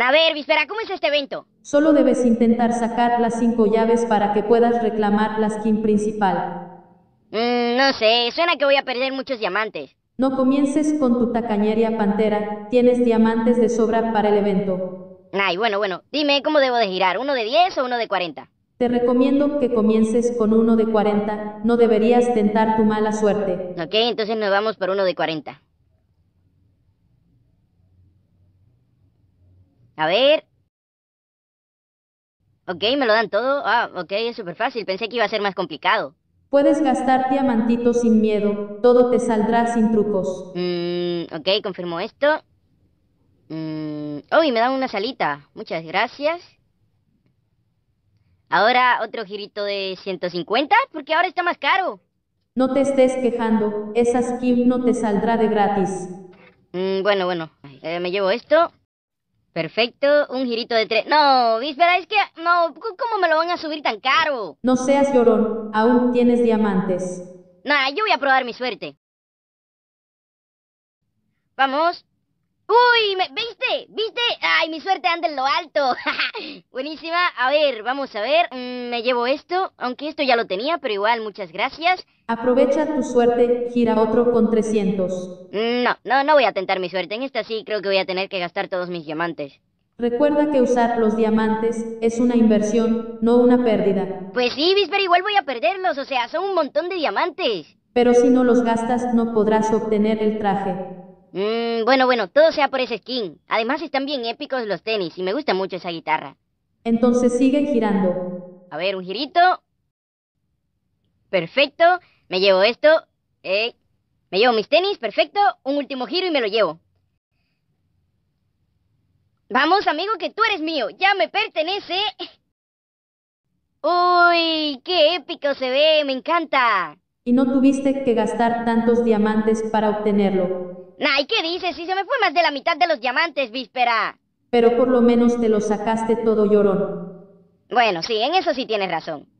A ver, Víspera, ¿cómo es este evento? Solo debes intentar sacar las cinco llaves para que puedas reclamar la skin principal. Mm, no sé, suena que voy a perder muchos diamantes. No comiences con tu tacañería pantera, tienes diamantes de sobra para el evento. Ay, bueno, bueno, dime cómo debo de girar, ¿uno de 10 o uno de 40? Te recomiendo que comiences con uno de 40, no deberías tentar tu mala suerte. Ok, entonces nos vamos por uno de 40. A ver. Ok, me lo dan todo. Ah, ok, es súper fácil. Pensé que iba a ser más complicado. Puedes gastar diamantitos sin miedo. Todo te saldrá sin trucos. Mmm... ok, confirmo esto. Mmm... oh, y me dan una salita. Muchas gracias. Ahora otro girito de 150, porque ahora está más caro. No te estés quejando. Esa skin no te saldrá de gratis. Mmm... bueno, bueno. Eh, me llevo esto. Perfecto, un girito de tres. No, víspera, es que. No, ¿cómo me lo van a subir tan caro? No seas llorón, aún tienes diamantes. Nada, yo voy a probar mi suerte. Vamos. ¡Uy! ¿me, ¿Viste? ¿Viste? mi suerte anda en lo alto. Buenísima. A ver, vamos a ver. Mm, me llevo esto, aunque esto ya lo tenía, pero igual, muchas gracias. Aprovecha tu suerte, gira otro con 300. Mm, no, no, no voy a tentar mi suerte. En esta sí creo que voy a tener que gastar todos mis diamantes. Recuerda que usar los diamantes es una inversión, no una pérdida. Pues sí, Visper, igual voy a perderlos, o sea, son un montón de diamantes. Pero si no los gastas no podrás obtener el traje. Mmm, bueno, bueno, todo sea por ese skin. Además están bien épicos los tenis y me gusta mucho esa guitarra. Entonces sigue girando. A ver, un girito. Perfecto. Me llevo esto. Eh. Me llevo mis tenis, perfecto. Un último giro y me lo llevo. Vamos, amigo, que tú eres mío. Ya me pertenece. Uy, qué épico se ve. Me encanta. Y no tuviste que gastar tantos diamantes para obtenerlo. Ay, ¿qué dices? Si se me fue más de la mitad de los diamantes, víspera. Pero por lo menos te lo sacaste todo llorón. Bueno, sí, en eso sí tienes razón.